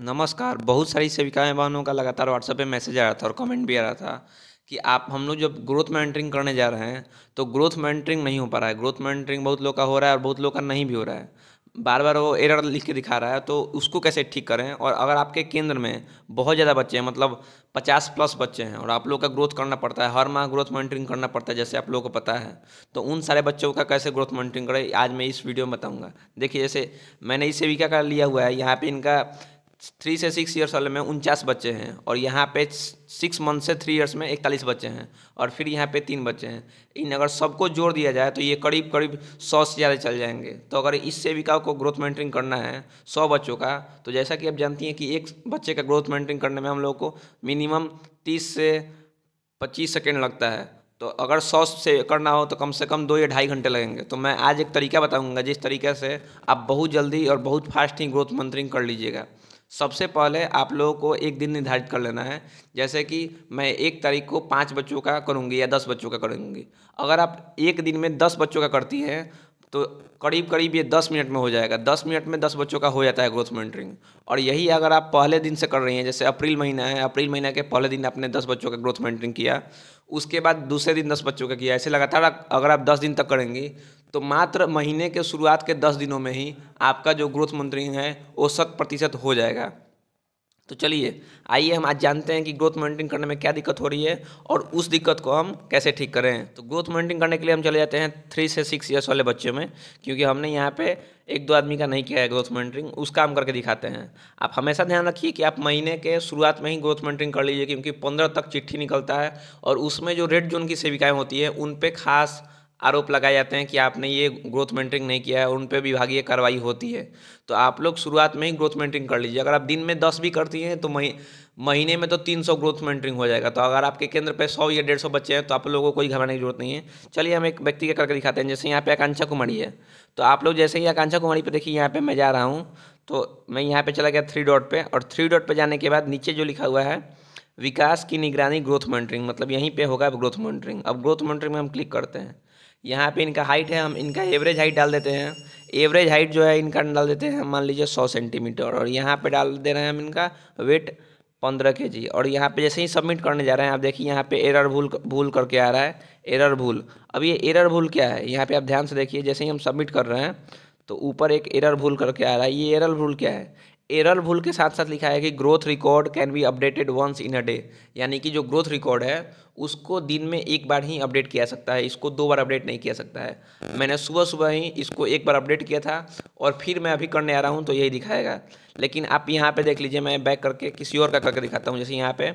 नमस्कार बहुत सारी सेविकाएँ बहनों का लगातार व्हाट्सएप पे मैसेज आ रहा था और कमेंट भी आ रहा था कि आप हम लोग जब ग्रोथ मेंटरिंग करने जा रहे हैं तो ग्रोथ मेंटरिंग नहीं हो पा रहा है ग्रोथ मेंटरिंग बहुत लोग का हो रहा है और बहुत लोग का नहीं भी हो रहा है बार बार वो एरर लिख के दिखा रहा है तो उसको कैसे ठीक करें और अगर आपके केंद्र में बहुत ज़्यादा बच्चे हैं मतलब पचास प्लस बच्चे हैं और आप लोग का ग्रोथ करना पड़ता है हर माह ग्रोथ मॉनिटरिंग करना पड़ता है जैसे आप लोगों को पता है तो उन सारे बच्चों का कैसे ग्रोथ मॉनिटरिंग करें आज मैं इस वीडियो में बताऊँगा देखिए जैसे मैंने इस सेविका का लिया हुआ है यहाँ पर इनका थ्री से सिक्स ईयर्स वाले में उनचास बच्चे हैं और यहाँ पे सिक्स मंथ से थ्री ईयर्स में इकतालीस बच्चे हैं और फिर यहाँ पे तीन बच्चे हैं इन अगर सबको जोड़ दिया जाए तो ये करीब करीब सौ से ज़्यादा चल जाएंगे तो अगर इस सेविका को ग्रोथ मेंटेन करना है सौ बच्चों का तो जैसा कि आप जानती हैं कि एक बच्चे का ग्रोथ मेंटेन करने में हम लोग को मिनिमम तीस से पच्चीस सेकेंड लगता है तो अगर सौ से करना हो तो कम से कम दो या ढाई घंटे लगेंगे तो मैं आज एक तरीका बताऊंगा जिस तरीके से आप बहुत जल्दी और बहुत फास्ट ही ग्रोथ मंत्रिंग कर लीजिएगा सबसे पहले आप लोगों को एक दिन निर्धारित कर लेना है जैसे कि मैं एक तारीख को पाँच बच्चों का करूँगी या दस बच्चों का करूँगी अगर आप एक दिन में दस बच्चों का करती हैं तो करीब करीब ये दस मिनट में हो जाएगा दस मिनट में दस बच्चों का हो जाता है ग्रोथ मॉनिटरिंग और यही अगर आप पहले दिन से कर रही हैं जैसे अप्रैल महीना है अप्रैल महीना के पहले दिन आपने दस बच्चों का ग्रोथ मॉनिटरिंग किया उसके बाद दूसरे दिन दस बच्चों का किया ऐसे लगातार अगर आप दस दिन तक करेंगी तो मात्र महीने के शुरुआत के दस दिनों में ही आपका जो ग्रोथ मॉनिटरिंग है वो शत प्रतिशत हो जाएगा तो चलिए आइए हम आज जानते हैं कि ग्रोथ मॉनिटरिंग करने में क्या दिक्कत हो रही है और उस दिक्कत को हम कैसे ठीक करें तो ग्रोथ मॉनिटरिंग करने के लिए हम चले जाते हैं थ्री से सिक्स ईयर्स वाले बच्चों में क्योंकि हमने यहाँ पे एक दो आदमी का नहीं किया है ग्रोथ मॉनिटरिंग उसका हम करके दिखाते हैं आप हमेशा ध्यान रखिए कि आप महीने के शुरुआत में ही ग्रोथ मॉनिटरिंग कर लीजिए क्योंकि पंद्रह तक चिट्ठी निकलता है और उसमें जो रेड जोन की सेविकाएँ होती है उन पर खास आरोप लगाए जाते हैं कि आपने ये ग्रोथ मेंटरिंग नहीं किया है उन पर विभागीय कार्रवाई होती है तो आप लोग शुरुआत में ही ग्रोथ मेंटरिंग कर लीजिए अगर आप दिन में दस भी करती हैं तो मही महीने में तो तीन सौ ग्रोथ मेंटरिंग हो जाएगा तो अगर आपके केंद्र पर सौ या डेढ़ सौ बच्चे हैं तो आप लोगों को कोई घबराने की जरूरत नहीं है चलिए हम एक व्यक्ति के करके दिखाते हैं जैसे यहाँ पे आकांक्षा कुमारी है तो आप लोग जैसे ही आकांक्षा कुमारी पर देखिए यहाँ पर मैं जा रहा हूँ तो मैं यहाँ पर चला गया थ्री डॉट पर और थ्री डॉट पर जाने के बाद नीचे जो लिखा हुआ है विकास की निगरानी ग्रोथ मॉनिटरिंग मतलब यहीं पे होगा ग्रोथ मॉनिटरिंग अब ग्रोथ मॉनिटरिंग में हम क्लिक करते हैं यहाँ पे इनका हाइट है हम इनका एवरेज हाइट डाल देते हैं एवरेज हाइट जो है इनका डाल देते हैं मान लीजिए सौ सेंटीमीटर और यहाँ पे डाल दे रहे हैं हम इनका वेट पंद्रह के जी और यहाँ पे जैसे ही सबमिट करने जा रहे हैं आप देखिए यहाँ पे एरर भूल भूल करके आ रहा है एरर भूल अब ये एरर भूल क्या है यहाँ पर आप ध्यान से देखिए जैसे ही हम सबमिट कर रहे हैं तो ऊपर एक एरर भूल करके आ रहा है ये एरर भूल क्या है एरर भूल के साथ साथ लिखा है कि growth record can be updated once in a day यानी कि जो ग्रोथ रिकॉर्ड है उसको दिन में एक बार ही अपडेट किया सकता है इसको दो बार अपडेट नहीं किया सकता है मैंने सुबह सुबह ही इसको एक बार अपडेट किया था और फिर मैं अभी करने आ रहा हूँ तो यही दिखाएगा लेकिन आप यहाँ पर देख लीजिए मैं बैक करके किसी और का करके दिखाता हूँ जैसे यहाँ पर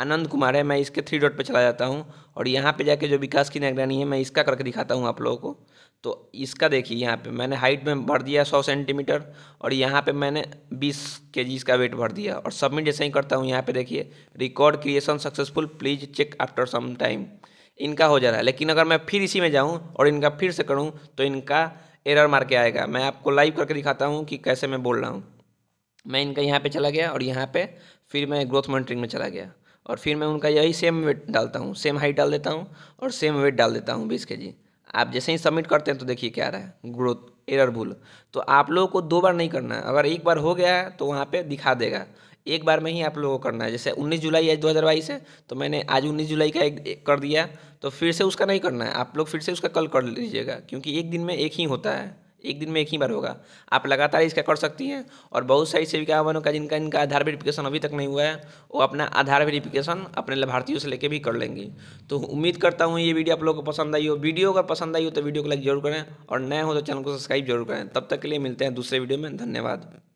आनंद कुमार है मैं इसके थ्री डॉट पे चला जाता हूँ और यहाँ पे जाके जो विकास की निगरानी है मैं इसका करके दिखाता हूँ आप लोगों को तो इसका देखिए यहाँ पे मैंने हाइट में भर दिया सौ सेंटीमीटर और यहाँ पे मैंने बीस के जी इसका वेट भर दिया और सबमिट जैसे ही करता हूँ यहाँ पे देखिए record creation successful please check after some time इनका हो जा रहा है लेकिन अगर मैं फिर इसी में जाऊँ और इनका फिर से करूँ तो इनका एरर मार के आएगा मैं आपको लाइव करके दिखाता हूँ कि कैसे मैं बोल रहा हूँ मैं इनका यहाँ पे चला गया और यहाँ पे फिर मैं ग्रोथ मॉनिटरिंग में चला गया और फिर मैं उनका यही सेम वेट डालता हूँ सेम हाइट डाल देता हूँ और सेम वेट डाल देता हूँ बीस के जी आप जैसे ही सबमिट करते हैं तो देखिए क्या आ रहा है ग्रोथ एरर भूल तो आप लोगों को दो बार नहीं करना है अगर एक बार हो गया है तो वहाँ पे दिखा देगा एक बार में ही आप लोगों को करना है जैसे 19 जुलाई आज बाईस है तो मैंने आज 19 जुलाई का एक, एक कर दिया तो फिर से उसका नहीं करना है आप लोग फिर से उसका कल कर लीजिएगा क्योंकि एक दिन में एक ही होता है एक दिन में एक ही बार होगा आप लगातार इसका कर सकती हैं और बहुत सारी सेविका बनों का जिनका इनका आधार वेरिफिकेशन अभी तक नहीं हुआ है वो अपना आधार वेरिफिकेशन अपने लाभार्थियों से लेके भी कर लेंगी तो उम्मीद करता हूँ ये वीडियो आप लोगों को पसंद आई हो वीडियो अगर पसंद आई हो तो वीडियो को लाइक जरूर करें और नए हो तो चैनल को सब्सक्राइब जरूर करें तब तक के लिए मिलते हैं दूसरे वीडियो में धन्यवाद